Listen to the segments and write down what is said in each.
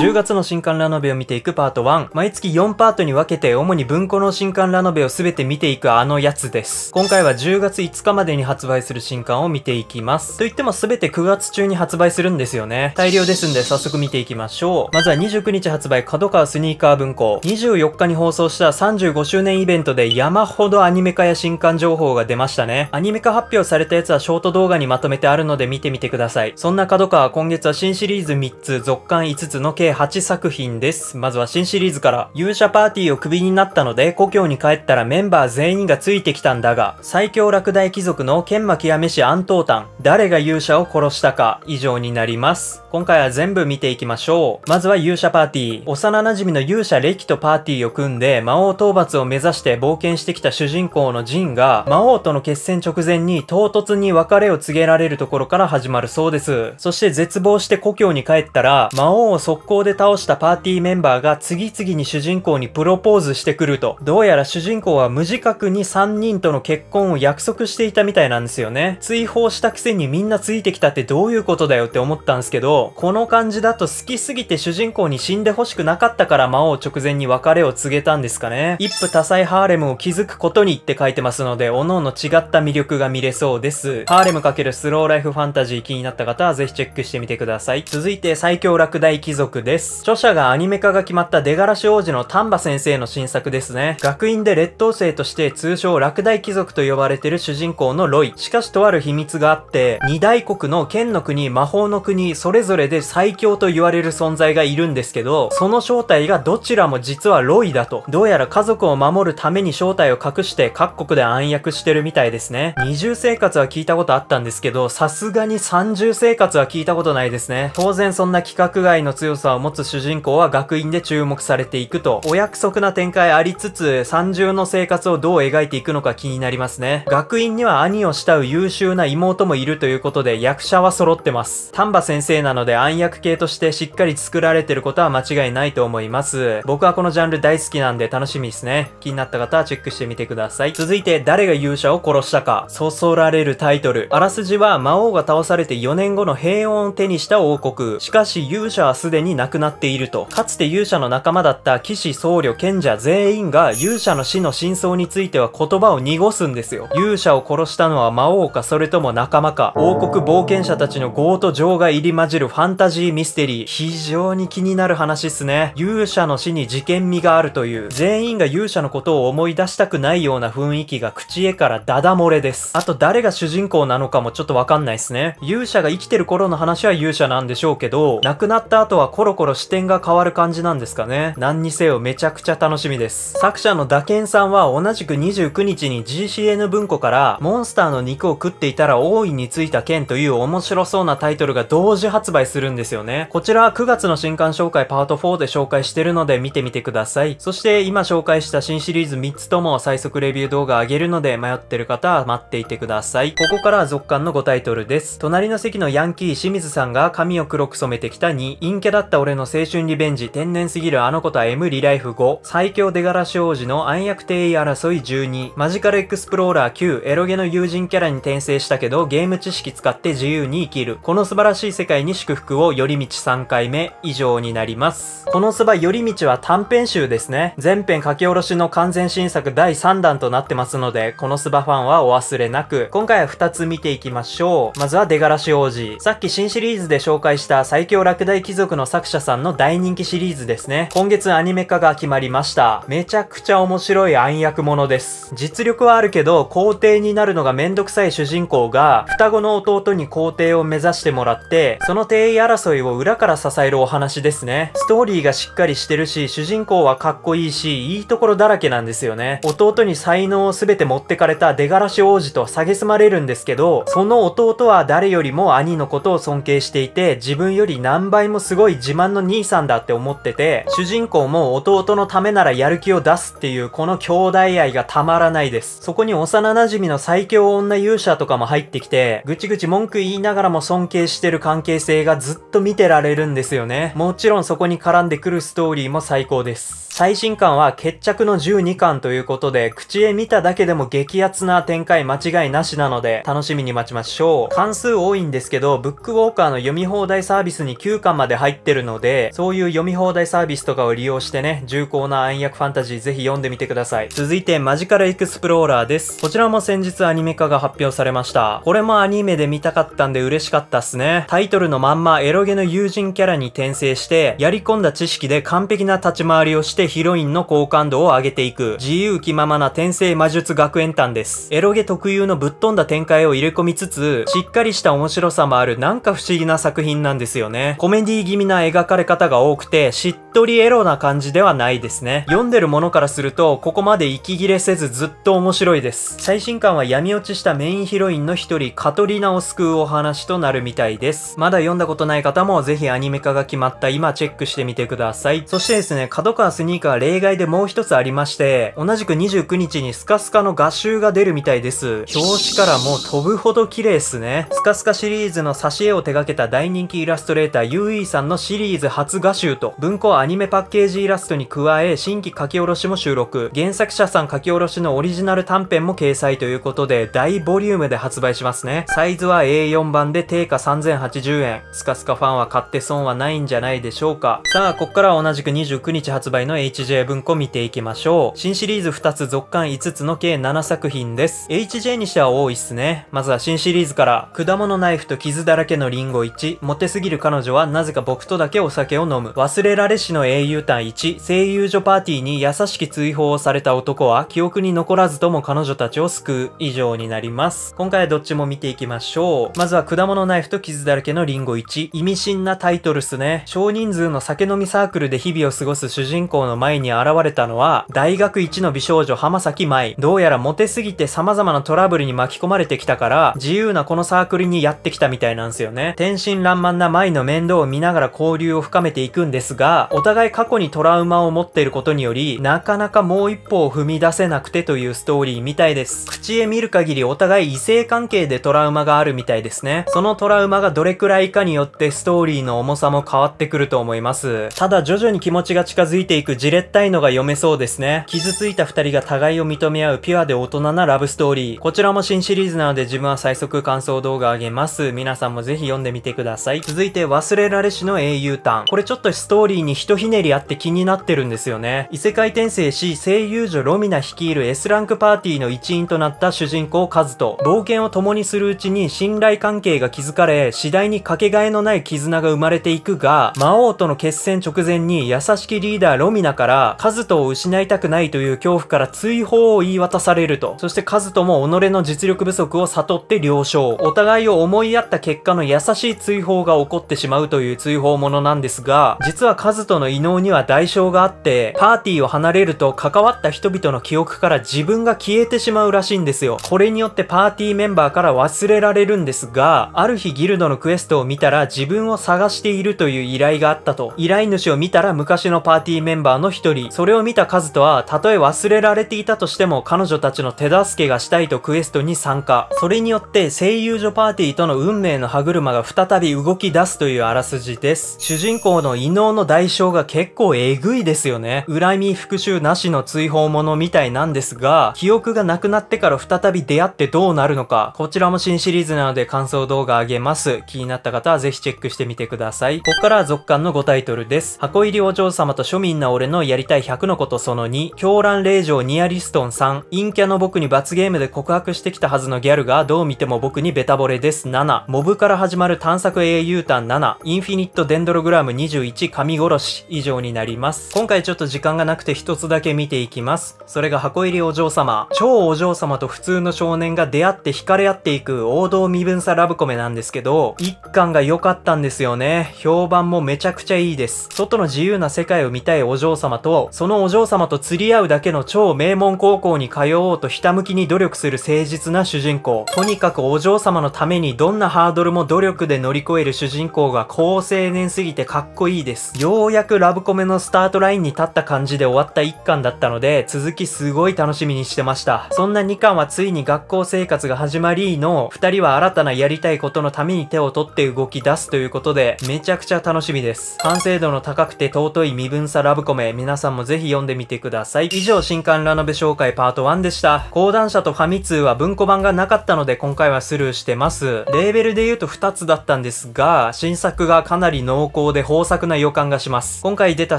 10月の新刊ラノベを見ていくパート1。毎月4パートに分けて、主に文庫の新刊ラノベを全て見ていくあのやつです。今回は10月5日までに発売する新刊を見ていきます。といっても全て9月中に発売するんですよね。大量ですんで早速見ていきましょう。まずは29日発売、角川スニーカー文庫。24日に放送した35周年イベントで山ほどアニメ化や新刊情報が出ましたね。アニメ化発表されたやつはショート動画にまとめてあるので見てみてください。そんな角川今月は新シリーズ3つ、続刊5つの計8作品です。まずは新シリーズから、勇者パーティーをクビになったので、故郷に帰ったらメンバー全員がついてきたんだが、最強落第貴族の剣巻きやめト安東ン。誰が勇者を殺したか、以上になります。今回は全部見ていきましょう。まずは勇者パーティー。幼馴染の勇者レキとパーティーを組んで、魔王討伐を目指して冒険してきた主人公のジンが、魔王との決戦直前に唐突に別れを告げられるところから始まるそうです。そして絶望して故郷に帰ったら、魔王を速攻で倒したパーティーメンバーが次々に主人公にプロポーズしてくると。どうやら主人公は無自覚に3人との結婚を約束していたみたいなんですよね。追放したくせにみんなついてきたってどういうことだよって思ったんですけど、この感じだと好きすぎて主人公に死んで欲しくなかったから魔王直前に別れを告げたんですかね。一夫多妻ハーレムを築くことにって書いてますので、各々違った魅力が見れそうです。ハーレム×スローライフファンタジー気になった方はぜひチェックしてみてください。続いて最強落第貴族です。著者がアニメ化が決まった出がらし王子の丹波先生の新作ですね。学院で劣等生として通称落第貴族と呼ばれてる主人公のロイ。しかしとある秘密があって、二大国の剣の国、魔法の国、それぞれぞれで最強と言われる存在がいるんですけど、その正体がどちらも実はロイだと。どうやら家族を守るために正体を隠して各国で暗躍してるみたいですね。二重生活は聞いたことあったんですけど、さすがに三重生活は聞いたことないですね。当然そんな規格外の強さを持つ主人公は学院で注目されていくと。お約束な展開ありつつ、三重の生活をどう描いていくのか気になりますね。学院には兄を慕う優秀な妹もいるということで、役者は揃ってます。丹波先生なのので暗躍系としてしっかり作られてることは間違いないと思います。僕はこのジャンル大好きなんで楽しみですね。気になった方はチェックしてみてください。続いて、誰が勇者を殺したか。そそられるタイトル。あらすじは魔王が倒されて4年後の平穏を手にした王国。しかし勇者はすでに亡くなっていると。かつて勇者の仲間だった騎士、僧侶、賢者全員が勇者の死の真相については言葉を濁すんですよ。勇者を殺したのは魔王かそれとも仲間か。王国冒険者たちの業と情が入り混じるファンタジーミステリー。非常に気になる話っすね。勇者の死に事件味があるという、全員が勇者のことを思い出したくないような雰囲気が口へからダダ漏れです。あと誰が主人公なのかもちょっとわかんないっすね。勇者が生きてる頃の話は勇者なんでしょうけど、亡くなった後はコロコロ視点が変わる感じなんですかね。何にせよめちゃくちゃ楽しみです。作者の打ケさんは同じく29日に GCN 文庫から、モンスターの肉を食っていたら大いについた剣という面白そうなタイトルが同時発売売するんですよね。こちらは9月の新刊紹介パート4で紹介してるので見てみてください。そして今紹介した新シリーズ3つとも最速レビュー動画上げるので迷ってる方は待っていてください。ここから続刊の5タイトルです。隣の席のヤンキー清水さんが髪を黒く染めてきた2、陰キャだった俺の青春リベンジ、天然すぎるあの子と M リライフ5、最強出がらし王子の暗躍定位争い12、マジカルエクスプローラー9、エロゲの友人キャラに転生したけどゲーム知識使って自由に生きる。この素晴らしい世界に仕祝福を寄り道3回目以上になります。このスば寄り道は短編集ですね。前編書き下ろしの完全新作第3弾となってますので、このスばファンはお忘れなく、今回は2つ見ていきましょう。まずは出がらし王子。さっき新シリーズで紹介した最強落第貴族の作者さんの大人気シリーズですね。今月アニメ化が決まりました。めちゃくちゃ面白い暗躍者です。実力はあるけど、皇帝になるのがめんどくさい主人公が、双子の弟に皇帝を目指してもらって、その帝勢争いを裏から支えるお話ですね。ストーリーがしっかりしてるし、主人公はかっこいいし、いいところだらけなんですよね。弟に才能を全て持ってかれた出がらし王子と蔑まれるんですけど、その弟は誰よりも兄のことを尊敬していて、自分より何倍もすごい自慢の兄さんだって思ってて、主人公も弟のためならやる気を出すっていうこの兄弟愛がたまらないです。そこに幼馴染の最強女勇者とかも入ってきて、ぐちぐち文句言いながらも尊敬してる関係性ががずっと見てられるんですよね。もちろんそこに絡んでくるストーリーも最高です。最新巻は決着の12巻ということで、口へ見ただけでも激アツな展開間違いなしなので、楽しみに待ちましょう。関数多いんですけど、ブックウォーカーの読み放題サービスに9巻まで入ってるので、そういう読み放題サービスとかを利用してね、重厚な暗躍ファンタジーぜひ読んでみてください。続いて、マジカルエクスプローラーです。こちらも先日アニメ化が発表されました。これもアニメで見たかったんで嬉しかったっすね。タイトルのまんまエロゲの友人キャラに転生して、やり込んだ知識で完璧な立ち回りをしてヒロインの好感度を上げていく、自由気ままな転生魔術学園団です。エロゲ特有のぶっ飛んだ展開を入れ込みつつ、しっかりした面白さもあるなんか不思議な作品なんですよね。コメディ気味な描かれ方が多くて、しっとりエロな感じではないですね。読んでるものからすると、ここまで息切れせずずっと面白いです。最新刊は闇落ちしたメインヒロインの一人、カトリナを救うお話となるみたいです。まだ読んんだことない方もぜひアニメ化が決まった今チェックしてみてください。そしてですね、角川スニーカー例外でもう一つありまして、同じく29日にスカスカの画集が出るみたいです。表紙からもう飛ぶほど綺麗っすね。スカスカシリーズの挿絵を手掛けた大人気イラストレーターユーイーさんのシリーズ初画集と、文庫アニメパッケージイラストに加え、新規書き下ろしも収録。原作者さん書き下ろしのオリジナル短編も掲載ということで、大ボリュームで発売しますね。サイズは A4 版で定価3080円。スカスカファンは買って損はないんじゃないでしょうか。さあ、こっからは同じく29日発売の HJ 文庫見ていきましょう。新シリーズ2つ続巻5つの計7作品です。HJ にしては多いっすね。まずは新シリーズから、果物ナイフと傷だらけのリンゴ1、モテすぎる彼女はなぜか僕とだけお酒を飲む、忘れられしの英雄譚1、声優女パーティーに優しき追放をされた男は、記憶に残らずとも彼女たちを救う、以上になります。今回はどっちも見ていきましょう。まずは果物ナイフと傷だらけのリンゴ1、意味深なタイトルっすね。少人数の酒飲みサークルで日々を過ごす主人公の前に現れたのは、大学1の美少女浜崎舞。どうやらモテすぎて様々なトラブルに巻き込まれてきたから、自由なこのサークルにやってきたみたいなんすよね。天真爛漫な舞の面倒を見ながら交流を深めていくんですが、お互い過去にトラウマを持っていることにより、なかなかもう一歩を踏み出せなくてというストーリーみたいです。口へ見る限りお互い異性関係でトラウマがあるみたいですね。そのトラウマがどれくらいかにによってストーリーの重さも変わってくると思います。ただ徐々に気持ちが近づいていくじれったいのが読めそうですね。傷ついた二人が互いを認め合うピュアで大人なラブストーリー。こちらも新シリーズなので自分は最速感想動画あげます。皆さんもぜひ読んでみてください。続いて忘れられしの英雄譚。これちょっとストーリーにひとひねりあって気になってるんですよね。異世界転生し、声優女ロミナ率いる S ランクパーティーの一員となった主人公カズと、冒険を共にするうちに信頼関係が築かれ、次第にかけががいのない絆が生まれていくが、魔王との決戦直前に優しきリーダーロミナから、カズトを失いたくないという恐怖から追放を言い渡されると。そしてカズトも己の実力不足を悟って了承。お互いを思いやった結果の優しい追放が起こってしまうという追放ものなんですが、実はカズトの異能には代償があって、パーティーを離れると関わった人々の記憶から自分が消えてしまうらしいんですよ。これによってパーティーメンバーから忘れられるんですが、ある日ギルドのクエストを見たたら自分を探しているという依頼があったと。依頼主を見たら昔のパーティーメンバーの一人。それを見たカズトは、たとえ忘れられていたとしても彼女たちの手助けがしたいとクエストに参加。それによって声優女パーティーとの運命の歯車が再び動き出すというあらすじです。主人公の異能の代償が結構えぐいですよね。恨み復讐なしの追放者みたいなんですが、記憶がなくなってから再び出会ってどうなるのか。こちらも新シリーズなので感想動画あげます。気になった方はぜひチェックしてみてください。こっからは続巻の5タイトルです。箱入りお嬢様と庶民な俺のやりたい100のことその2、狂乱令嬢ニアリストンさん、陰キャの僕に罰ゲームで告白してきたはずのギャルがどう見ても僕にベタ惚れです。7、モブから始まる探索英雄譚7、インフィニットデンドログラム21、神殺し以上になります。今回ちょっと時間がなくて一つだけ見ていきます。それが箱入りお嬢様。超お嬢様と普通の少年が出会って惹かれ合っていく王道身分差ラブコメなんですけど、1巻が良かったんですよね。評判もめちゃくちゃいいです。外の自由な世界を見たいお嬢様と、そのお嬢様と釣り合うだけの超名門高校に通おうとひたむきに努力する誠実な主人公。とにかくお嬢様のためにどんなハードルも努力で乗り越える主人公が好青年すぎてかっこいいです。ようやくラブコメのスタートラインに立った感じで終わった1巻だったので、続きすごい楽しみにしてました。そんな2巻はついに学校生活が始まりの、2人は新たなやりたいことのために手を取って動きき出すということで、めちゃくちゃ楽しみです。完成度の高くて尊い身分差ラブコメ、皆さんもぜひ読んでみてください。以上、新刊ラノベ紹介パート1でした。講談社とファミ通は文庫版がなかったので、今回はスルーしてます。レーベルで言うと2つだったんですが、新作がかなり濃厚で豊作な予感がします。今回出た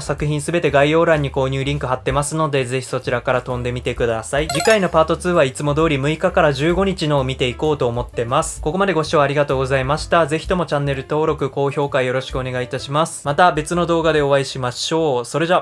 作品すべて概要欄に購入リンク貼ってますので、ぜひそちらから飛んでみてください。次回のパート2はいつも通り6日から15日のを見ていこうと思ってます。ここまでご視聴ありがとうございました。ぜひともチャンネルネル登録、高評価よろしくお願いいたします。また別の動画でお会いしましょう。それじゃ